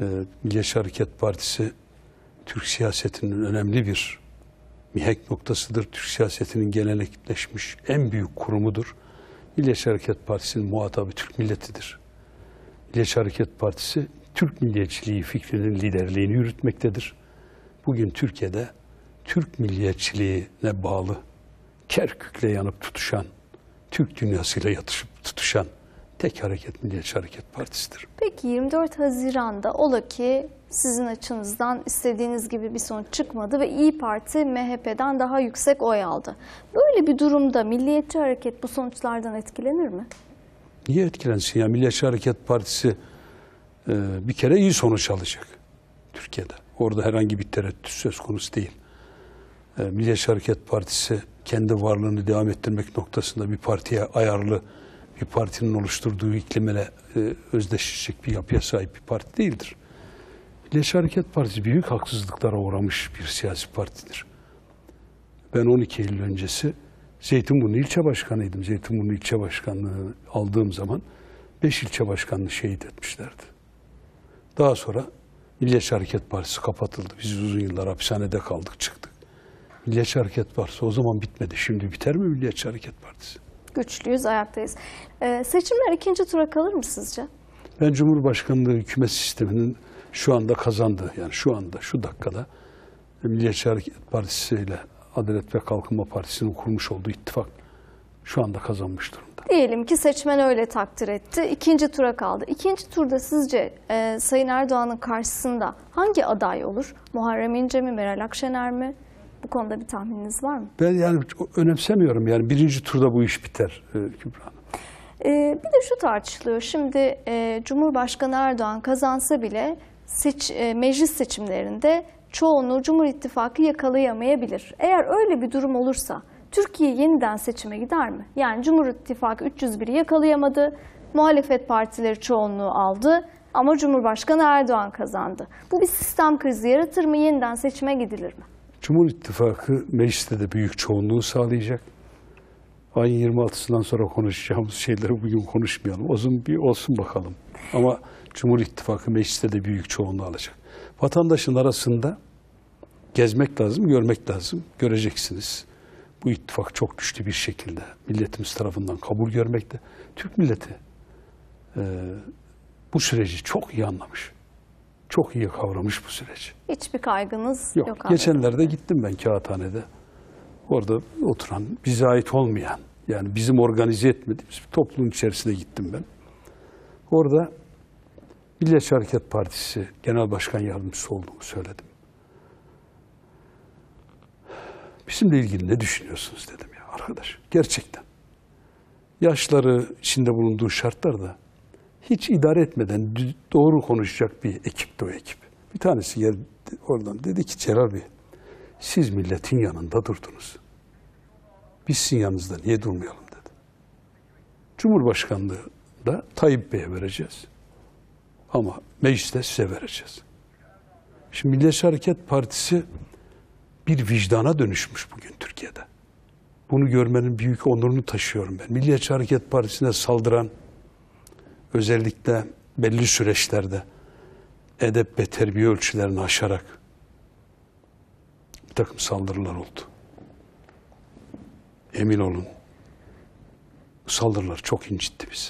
Ee, Milliyetçi Hareket Partisi Türk siyasetinin önemli bir mihenk noktasıdır. Türk siyasetinin gelenekleşmiş en büyük kurumudur. Milliyetçi Hareket Partisi'nin muhatabı Türk milletidir. Milliyetçi Hareket Partisi Türk milliyetçiliği fikrinin liderliğini yürütmektedir. Bugün Türkiye'de Türk milliyetçiliğine bağlı, kerkükle yanıp tutuşan, Türk dünyasıyla yatışıp tutuşan tek hareket Milliyetçi Hareket Partisi'dir. Peki 24 Haziran'da ola ki sizin açınızdan istediğiniz gibi bir sonuç çıkmadı ve İyi Parti MHP'den daha yüksek oy aldı. Böyle bir durumda Milliyetçi Hareket bu sonuçlardan etkilenir mi? Niye etkilensin ya? Milliyetçi Hareket Partisi e, bir kere iyi sonuç alacak Türkiye'de. Orada herhangi bir tereddüt söz konusu değil. E, Milliyetçi Hareket Partisi kendi varlığını devam ettirmek noktasında bir partiye ayarlı bir partinin oluşturduğu iklimle e, özdeşleşecek bir yapıya sahip bir parti değildir. Milliyetçi Hareket Partisi büyük haksızlıklara uğramış bir siyasi partidir. Ben 12 Eylül öncesi Zeytinburnu ilçe başkanıydım. Zeytinburnu ilçe başkanlığı aldığım zaman 5 ilçe başkanlığı şehit etmişlerdi. Daha sonra Milliyetçi Hareket Partisi kapatıldı. Biz uzun yıllar hapishanede kaldık çıktık. Milliyetçi Hareket Partisi o zaman bitmedi. Şimdi biter mi Milliyetçi Hareket Partisi? Güçlüyüz, ayaktayız. Ee, seçimler ikinci tura kalır mı sizce? Ben Cumhurbaşkanlığı hükümet sisteminin şu anda kazandı yani şu anda, şu dakikada Milliyetçi Hareket Partisi ile Adalet ve Kalkınma Partisi'nin kurmuş olduğu ittifak şu anda kazanmış durumda. Diyelim ki seçmen öyle takdir etti. İkinci tura kaldı. İkinci turda sizce e, Sayın Erdoğan'ın karşısında hangi aday olur? Muharrem İnce mi, Meral Akşener mi? Bu konuda bir tahmininiz var mı? Ben yani önemsemiyorum. Yani birinci turda bu iş biter e, Kübra Hanım. Ee, bir de şu tartışılıyor. Şimdi e, Cumhurbaşkanı Erdoğan kazansa bile seç, e, meclis seçimlerinde çoğunluğu Cumhur İttifakı yakalayamayabilir. Eğer öyle bir durum olursa Türkiye yeniden seçime gider mi? Yani Cumhur İttifakı 301'i yakalayamadı, muhalefet partileri çoğunluğu aldı ama Cumhurbaşkanı Erdoğan kazandı. Bu bir sistem krizi yaratır mı? Yeniden seçime gidilir mi? Cumhur İttifakı mecliste de büyük çoğunluğu sağlayacak. Ayın 26'sından sonra konuşacağımız şeyleri bugün konuşmayalım. Olsun bir olsun bakalım. Ama Cumhur İttifakı mecliste de büyük çoğunluğu alacak. Vatandaşın arasında gezmek lazım, görmek lazım. Göreceksiniz. Bu ittifak çok güçlü bir şekilde milletimiz tarafından kabul görmekte. Türk milleti e, bu süreci çok iyi anlamış çok iyi kavramış bu süreci. Hiçbir kaygınız yok. yok Geçenlerde gittim ben kağıthanede. Orada oturan, bize ait olmayan, yani bizim organize etmediğimiz bir toplum içerisine gittim ben. Orada Milliyetçi Hareket Partisi Genel Başkan Yardımcısı olduğumu söyledim. Bizimle ilgili ne düşünüyorsunuz dedim ya arkadaş. Gerçekten. Yaşları içinde bulunduğu şartlar da hiç idare etmeden doğru konuşacak bir ekipti o ekip. Bir tanesi geldi oradan dedi ki Celal Bey, siz milletin yanında durdunuz. Biz sizin yanınızda niye durmayalım dedi. Cumhurbaşkanlığı da Tayyip Bey'e vereceğiz. Ama mecliste size vereceğiz. Şimdi Milliyetçi Hareket Partisi bir vicdana dönüşmüş bugün Türkiye'de. Bunu görmenin büyük onurunu taşıyorum ben. Milliyetçi Hareket Partisi'ne saldıran özellikle belli süreçlerde edep ve terbiye ölçülerini aşarak bir takım saldırılar oldu. Emin olun saldırılar çok incitti bizi.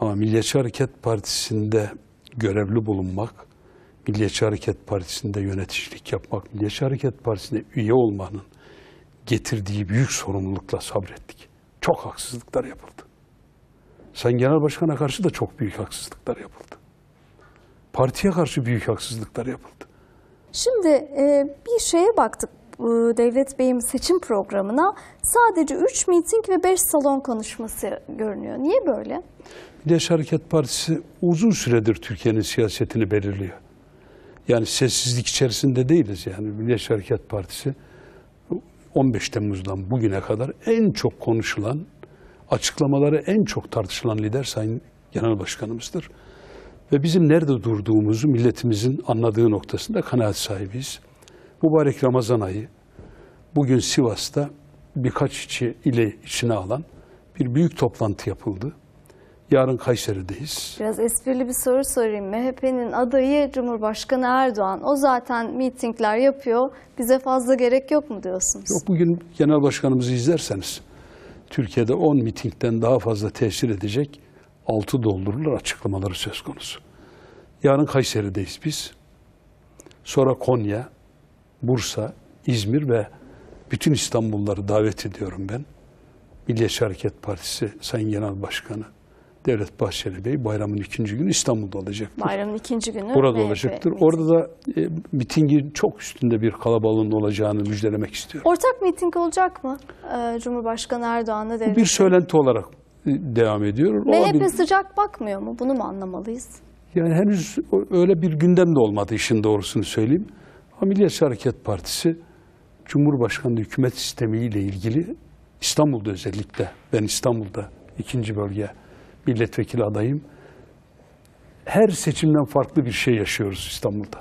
Ama Milliyetçi Hareket Partisi'nde görevli bulunmak, Milliyetçi Hareket Partisi'nde yöneticilik yapmak, Milliyetçi Hareket Partisi'nde üye olmanın getirdiği büyük sorumlulukla sabrettik. Çok haksızlıklar yapıldı. Sayın Genel Başkan'a karşı da çok büyük haksızlıklar yapıldı. Partiye karşı büyük haksızlıklar yapıldı. Şimdi e, bir şeye baktık Devlet Bey'in seçim programına sadece 3 miting ve 5 salon konuşması görünüyor. Niye böyle? Milliyetçi Hareket Partisi uzun süredir Türkiye'nin siyasetini belirliyor. Yani sessizlik içerisinde değiliz yani Milliyetçi Hareket Partisi 15 Temmuz'dan bugüne kadar en çok konuşulan açıklamaları en çok tartışılan lider Sayın Genel Başkanımızdır. Ve bizim nerede durduğumuzu milletimizin anladığı noktasında kanaat sahibiyiz. Mübarek Ramazan ayı bugün Sivas'ta birkaç içi ile içine alan bir büyük toplantı yapıldı. Yarın Kayseri'deyiz. Biraz esprili bir soru sorayım. MHP'nin adayı Cumhurbaşkanı Erdoğan. O zaten mitingler yapıyor. Bize fazla gerek yok mu diyorsunuz? Yok bugün Genel Başkanımızı izlerseniz Türkiye'de 10 mitingden daha fazla tesir edecek altı doldurulur açıklamaları söz konusu. Yarın Kayseri'deyiz biz. Sonra Konya, Bursa, İzmir ve bütün İstanbulları davet ediyorum ben. Milliyetçi Hareket Partisi Sayın Genel Başkanı Devlet Bahçeli Bey bayramın ikinci günü İstanbul'da olacaktır. Bayramın ikinci günü Burada MHP olacaktır. Miting. Orada da e, mitingin çok üstünde bir kalabalığın olacağını müjdelemek istiyorum. Ortak miting olacak mı ee, Cumhurbaşkanı Erdoğan'la devlet? Bir söylenti olarak e, devam ediyor. MHP bir... sıcak bakmıyor mu? Bunu mu anlamalıyız? Yani henüz öyle bir gündem de olmadı işin doğrusunu söyleyeyim. Ama Milliyetçi Hareket Partisi Cumhurbaşkanlığı hükümet sistemiyle ilgili İstanbul'da özellikle ben İstanbul'da ikinci bölge milletvekili adayım. Her seçimden farklı bir şey yaşıyoruz İstanbul'da.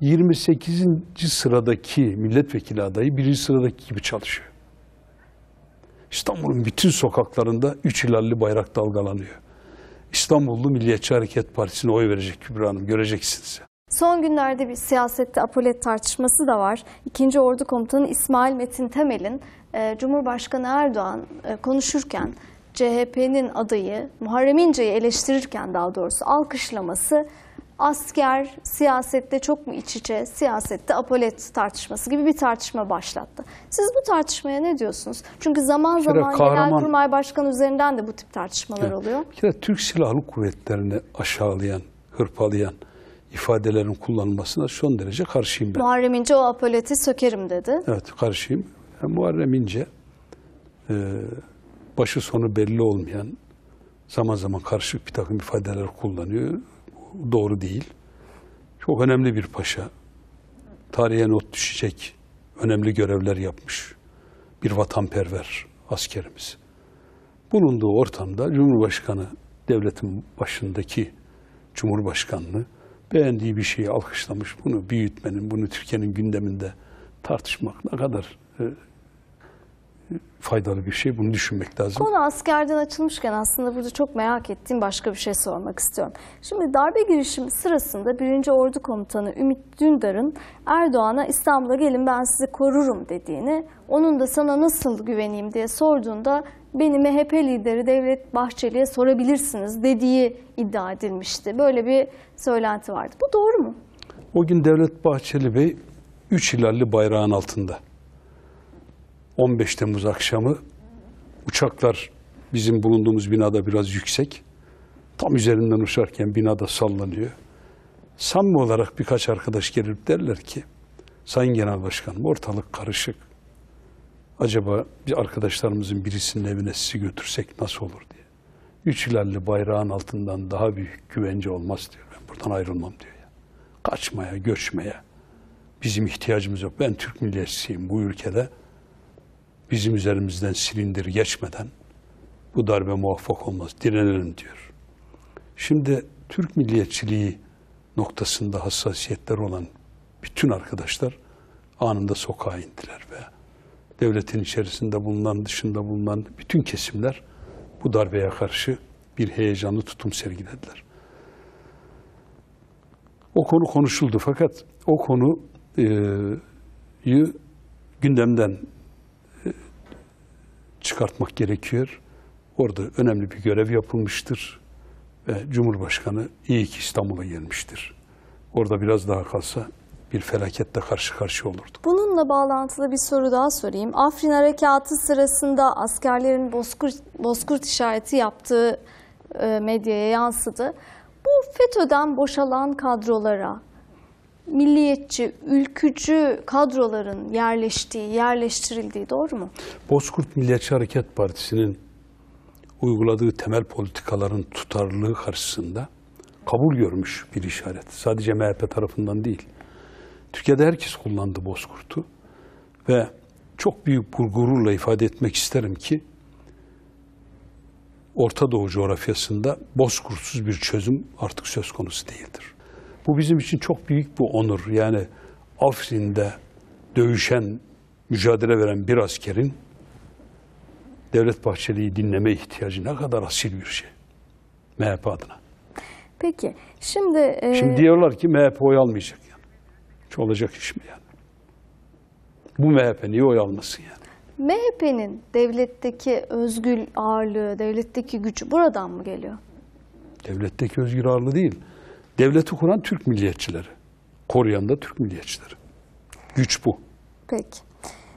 28. sıradaki milletvekili adayı birinci sıradaki gibi çalışıyor. İstanbul'un bütün sokaklarında üç ilerli bayrak dalgalanıyor. İstanbullu Milliyetçi Hareket Partisi'ne oy verecek Kübra Hanım. Göreceksiniz. Son günlerde bir siyasette apolet tartışması da var. İkinci Ordu Komutanı İsmail Metin Temel'in e, Cumhurbaşkanı Erdoğan e, konuşurken CHP'nin adayı Muharrem İnce'yi eleştirirken daha doğrusu alkışlaması asker siyasette çok mu iç içe, siyasette apolet tartışması gibi bir tartışma başlattı. Siz bu tartışmaya ne diyorsunuz? Çünkü zaman zaman kahraman, Genelkurmay Başkanı üzerinden de bu tip tartışmalar evet. oluyor. Bir kere Türk Silahlı Kuvvetleri'ni aşağılayan, hırpalayan ifadelerin kullanılmasına son derece karşıyım ben. Muharrem İnce o apoleti sökerim dedi. Evet karşıyım. Yani Muharrem İnce e, başı sonu belli olmayan, zaman zaman karışık bir takım ifadeler kullanıyor. Doğru değil. Çok önemli bir paşa. Tarihe not düşecek, önemli görevler yapmış. Bir vatanperver askerimiz. Bulunduğu ortamda Cumhurbaşkanı, devletin başındaki Cumhurbaşkanlığı beğendiği bir şeyi alkışlamış. Bunu büyütmenin, bunu Türkiye'nin gündeminde tartışmak ne kadar e, faydalı bir şey. Bunu düşünmek lazım. Konu askerden açılmışken aslında burada çok merak ettiğim başka bir şey sormak istiyorum. Şimdi darbe girişim sırasında 1. Ordu Komutanı Ümit Dündar'ın Erdoğan'a İstanbul'a gelin ben sizi korurum dediğini, onun da sana nasıl güveneyim diye sorduğunda beni MHP lideri Devlet Bahçeli'ye sorabilirsiniz dediği iddia edilmişti. Böyle bir söylenti vardı. Bu doğru mu? O gün Devlet Bahçeli Bey 3 hilalli bayrağın altında. 15 Temmuz akşamı uçaklar bizim bulunduğumuz binada biraz yüksek. Tam üzerinden uçarken binada sallanıyor. Samimi olarak birkaç arkadaş gelip derler ki Sayın Genel Başkanım ortalık karışık. Acaba bir arkadaşlarımızın birisinin evine sizi götürsek nasıl olur diye. Üç hilalli bayrağın altından daha büyük güvence olmaz diyor. Ben buradan ayrılmam diyor. Ya. Kaçmaya, göçmeye bizim ihtiyacımız yok. Ben Türk milliyetçisiyim bu ülkede bizim üzerimizden silindir geçmeden bu darbe muvaffak olmaz, direnelim diyor. Şimdi Türk milliyetçiliği noktasında hassasiyetler olan bütün arkadaşlar anında sokağa indiler ve devletin içerisinde bulunan, dışında bulunan bütün kesimler bu darbeye karşı bir heyecanlı tutum sergilediler. O konu konuşuldu fakat o konuyu gündemden çıkartmak gerekiyor. Orada önemli bir görev yapılmıştır ve Cumhurbaşkanı iyi ki İstanbul'a gelmiştir. Orada biraz daha kalsa bir felaketle karşı karşıya olurduk. Bununla bağlantılı bir soru daha sorayım. Afrin Harekatı sırasında askerlerin bozkurt, bozkurt işareti yaptığı e, medyaya yansıdı. Bu FETÖ'den boşalan kadrolara milliyetçi, ülkücü kadroların yerleştiği, yerleştirildiği doğru mu? Bozkurt Milliyetçi Hareket Partisi'nin uyguladığı temel politikaların tutarlılığı karşısında kabul görmüş bir işaret. Sadece MHP tarafından değil. Türkiye'de herkes kullandı Bozkurt'u ve çok büyük bir gururla ifade etmek isterim ki Orta Doğu coğrafyasında bozkurtsuz bir çözüm artık söz konusu değildir. Bu bizim için çok büyük bir onur. Yani Afrin'de dövüşen, mücadele veren bir askerin Devlet Bahçeli'yi dinleme ihtiyacı ne kadar asil bir şey. MHP adına. Peki şimdi... E... Şimdi diyorlar ki MHP oy almayacak yani. Hiç olacak iş mi yani? Bu MHP niye oy almasın yani? MHP'nin devletteki özgür ağırlığı, devletteki gücü buradan mı geliyor? Devletteki özgür ağırlığı değil. Devleti kuran Türk milliyetçileri. Koruyan da Türk milliyetçileri. Güç bu. Peki.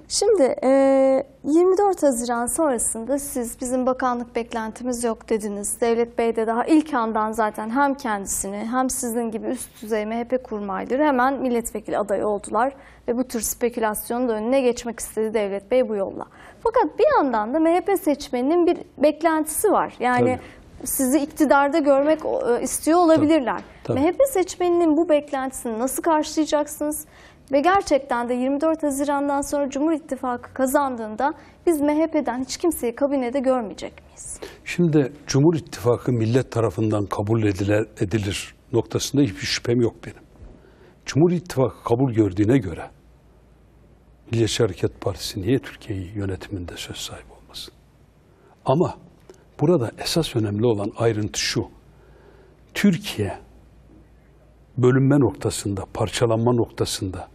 Şimdi 24 e, Haziran sonrasında siz bizim bakanlık beklentimiz yok dediniz. Devlet Bey de daha ilk andan zaten hem kendisini hem sizin gibi üst düzey MHP kurmayları hemen milletvekili adayı oldular. Ve bu tür spekülasyonun da önüne geçmek istedi Devlet Bey bu yolla. Fakat bir yandan da MHP seçmeninin bir beklentisi var. Yani Tabii sizi iktidarda görmek e, istiyor olabilirler. Tabii, tabii. MHP seçmeninin bu beklentisini nasıl karşılayacaksınız? Ve gerçekten de 24 Haziran'dan sonra Cumhur İttifakı kazandığında biz MHP'den hiç kimseyi kabinede görmeyecek miyiz? Şimdi Cumhur İttifakı millet tarafından kabul edilir, edilir noktasında hiçbir şüphem yok benim. Cumhur İttifakı kabul gördüğüne göre Milliyetçi Hareket Partisi niye Türkiye'yi yönetiminde söz sahibi olmasın? Ama Burada esas önemli olan ayrıntı şu. Türkiye bölünme noktasında, parçalanma noktasında,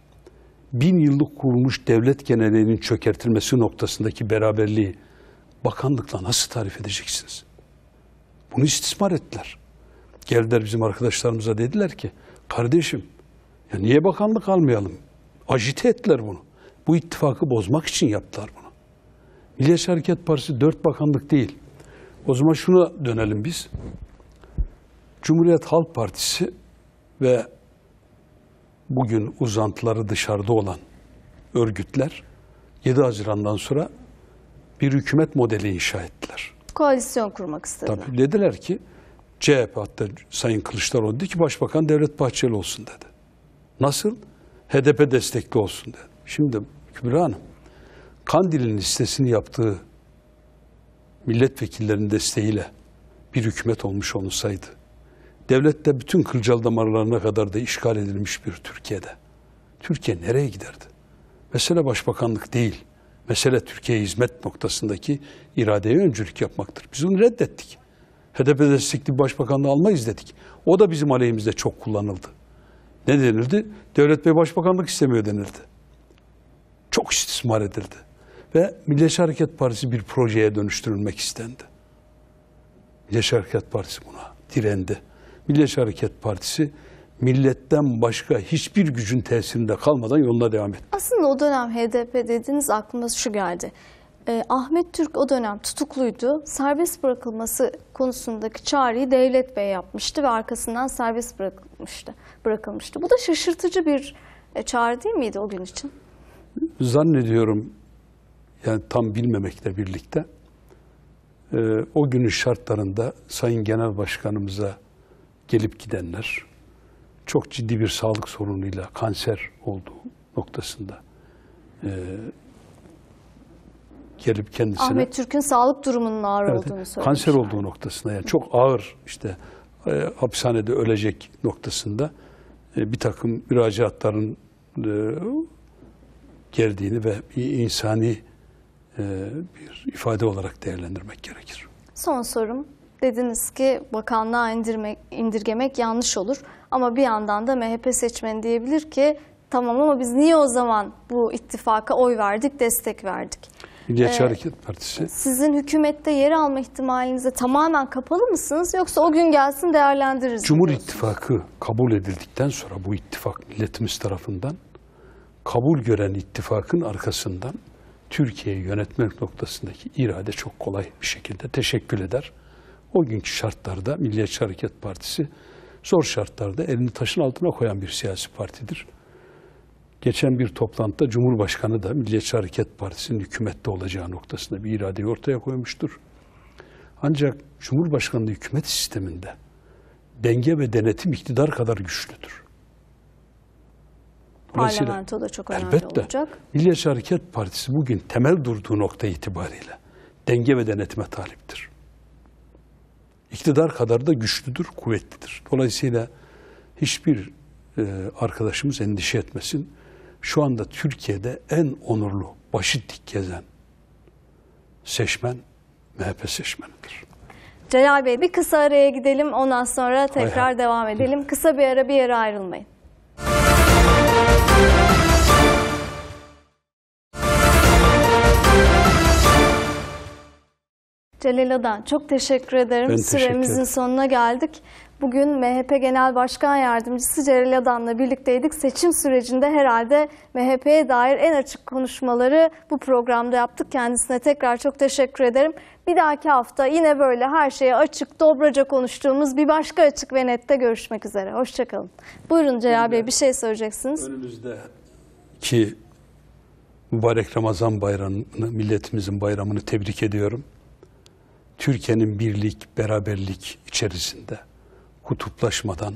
bin yıllık kurulmuş devlet genelinin çökertilmesi noktasındaki beraberliği bakanlıkla nasıl tarif edeceksiniz? Bunu istismar ettiler. Geldiler bizim arkadaşlarımıza dediler ki, kardeşim ya niye bakanlık almayalım? Ajite ettiler bunu. Bu ittifakı bozmak için yaptılar bunu. Milliyetçi Hareket Partisi dört bakanlık değil, o zaman şuna dönelim biz. Cumhuriyet Halk Partisi ve bugün uzantıları dışarıda olan örgütler 7 Haziran'dan sonra bir hükümet modeli inşa ettiler. Koalisyon kurmak istediler. Tabii dediler ki CHP hatta Sayın Kılıçdaroğlu dedi ki Başbakan Devlet Bahçeli olsun dedi. Nasıl? HDP destekli olsun dedi. Şimdi Kübra Hanım, Kandil'in listesini yaptığı milletvekillerinin desteğiyle bir hükümet olmuş olsaydı, devlette bütün kılcal damarlarına kadar da işgal edilmiş bir Türkiye'de, Türkiye nereye giderdi? Mesele başbakanlık değil, mesele Türkiye hizmet noktasındaki iradeye öncülük yapmaktır. Biz onu reddettik. HDP destekli başbakanlığı almayız dedik. O da bizim aleyhimizde çok kullanıldı. Ne denildi? Devlet Bey başbakanlık istemiyor denildi. Çok istismar edildi ve Milliyetçi Hareket Partisi bir projeye dönüştürülmek istendi. Milliyetçi Hareket Partisi buna direndi. Milliyetçi Hareket Partisi milletten başka hiçbir gücün tesirinde kalmadan yoluna devam etti. Aslında o dönem HDP dediğiniz aklımda şu geldi. E, Ahmet Türk o dönem tutukluydu. Serbest bırakılması konusundaki çağrıyı Devlet Bey yapmıştı ve arkasından serbest bırakılmıştı. bırakılmıştı. Bu da şaşırtıcı bir e, çağrı değil miydi o gün için? Zannediyorum yani tam bilmemekle birlikte e, o günün şartlarında Sayın Genel Başkanımıza gelip gidenler çok ciddi bir sağlık sorunuyla kanser olduğu noktasında e, gelip kendisine... Ahmet Türk'ün sağlık durumunun ağır evet, olduğunu söylemiş. Kanser olduğu noktasında yani çok ağır işte e, hapishanede ölecek noktasında e, bir takım müracaatların e, geldiğini ve bir insani e, bir ifade olarak değerlendirmek gerekir. Son sorum. Dediniz ki bakanlığa indirmek, indirgemek yanlış olur. Ama bir yandan da MHP seçmeni diyebilir ki tamam ama biz niye o zaman bu ittifaka oy verdik, destek verdik? Milliyetçi ee, Hareket Partisi. Sizin hükümette yer alma ihtimalinize tamamen kapalı mısınız yoksa o gün gelsin değerlendiririz Cumhur İttifakı kabul edildikten sonra bu ittifak milletimiz tarafından kabul gören ittifakın arkasından Türkiye'yi yönetmek noktasındaki irade çok kolay bir şekilde teşekkül eder. O günkü şartlarda Milliyetçi Hareket Partisi zor şartlarda elini taşın altına koyan bir siyasi partidir. Geçen bir toplantıda Cumhurbaşkanı da Milliyetçi Hareket Partisi'nin hükümette olacağı noktasında bir iradeyi ortaya koymuştur. Ancak Cumhurbaşkanlığı hükümet sisteminde denge ve denetim iktidar kadar güçlüdür. Parlamento da çok önemli elbette, olacak. Milliyetçi Hareket Partisi bugün temel durduğu nokta itibariyle denge ve denetime taliptir. İktidar kadar da güçlüdür, kuvvetlidir. Dolayısıyla hiçbir e, arkadaşımız endişe etmesin. Şu anda Türkiye'de en onurlu, başı dik gezen seçmen MHP seçmenidir. Celal Bey bir kısa araya gidelim ondan sonra tekrar Hayır. devam edelim. Kısa bir ara bir yere ayrılmayın. Celil Adan çok teşekkür ederim. Ben teşekkür Süremizin ederim. sonuna geldik. Bugün MHP Genel Başkan Yardımcısı Celil Adan'la birlikteydik. Seçim sürecinde herhalde MHP'ye dair en açık konuşmaları bu programda yaptık. Kendisine tekrar çok teşekkür ederim. Bir dahaki hafta yine böyle her şeye açık, dobraca konuştuğumuz bir başka açık ve nette görüşmek üzere. Hoşçakalın. Buyurun Celal Bey bir şey söyleyeceksiniz. Önümüzde Önümüzdeki mübarek Ramazan bayramını, milletimizin bayramını tebrik ediyorum. Türkiye'nin birlik, beraberlik içerisinde kutuplaşmadan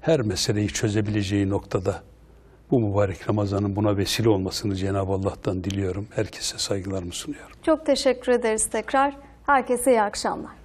her meseleyi çözebileceği noktada bu mübarek Ramazan'ın buna vesile olmasını Cenab-ı Allah'tan diliyorum. Herkese saygılarımı sunuyorum. Çok teşekkür ederiz tekrar. Herkese iyi akşamlar.